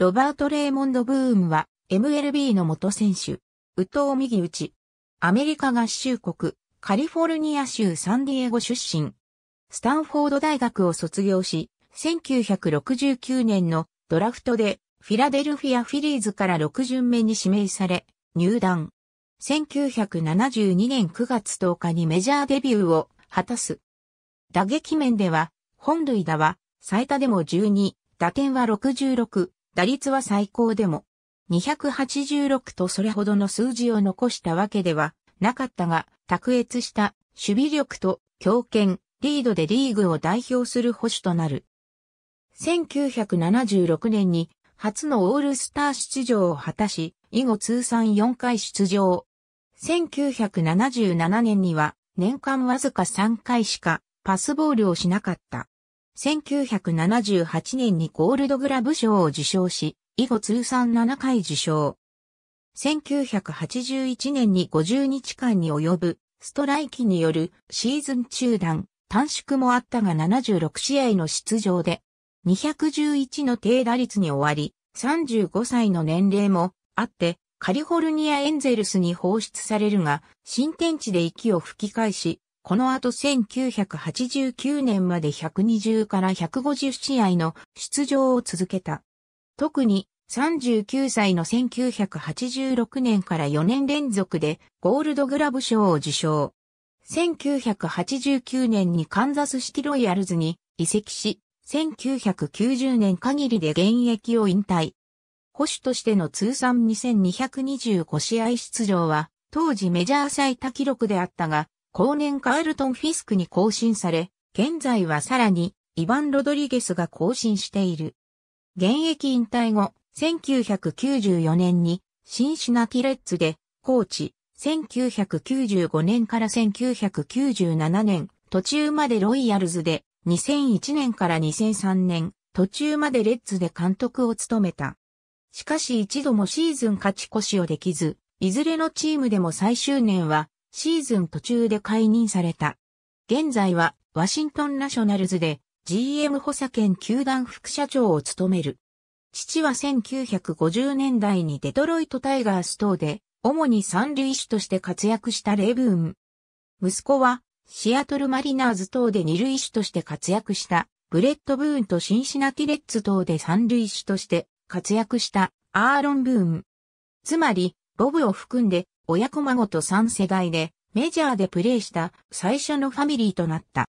ロバート・レーモンド・ブームは MLB の元選手。宇藤右打アメリカ合衆国、カリフォルニア州サンディエゴ出身。スタンフォード大学を卒業し、1969年のドラフトでフィラデルフィア・フィリーズから6巡目に指名され、入団。1972年9月10日にメジャーデビューを果たす。打撃面では、本塁打は最多でも12、打点は66、打率は最高でも、286とそれほどの数字を残したわけではなかったが、卓越した守備力と強肩、リードでリーグを代表する保守となる。1976年に初のオールスター出場を果たし、以後通算4回出場。1977年には年間わずか3回しかパスボールをしなかった。1978年にゴールドグラブ賞を受賞し、以後通算7回受賞。1981年に50日間に及ぶストライキによるシーズン中断、短縮もあったが76試合の出場で、211の低打率に終わり、35歳の年齢もあって、カリフォルニアエンゼルスに放出されるが、新天地で息を吹き返し、この後1989年まで120から150試合の出場を続けた。特に39歳の1986年から4年連続でゴールドグラブ賞を受賞。1989年にカンザスシティロイヤルズに移籍し、1990年限りで現役を引退。保守としての通算2225試合出場は、当時メジャー最多記録であったが、後年カールトン・フィスクに更新され、現在はさらに、イヴァン・ロドリゲスが更新している。現役引退後、1994年に、シンシナティレッツで、コーチ、1995年から1997年、途中までロイヤルズで、2001年から2003年、途中までレッツで監督を務めた。しかし一度もシーズン勝ち越しをできず、いずれのチームでも最終年はシーズン途中で解任された。現在はワシントンナショナルズで GM 補佐兼球団副社長を務める。父は1950年代にデトロイトタイガース等で主に三塁手として活躍したレブーン。息子はシアトルマリナーズ等で二塁手として活躍したブレッド・ブーンとシンシナティレッツ等で三塁手として活躍したアーロン・ブーン。つまり、ボブを含んで親子孫と3世代でメジャーでプレーした最初のファミリーとなった。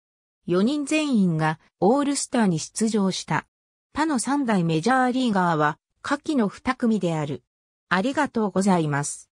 4人全員がオールスターに出場した。他の3代メジャーリーガーは下記の2組である。ありがとうございます。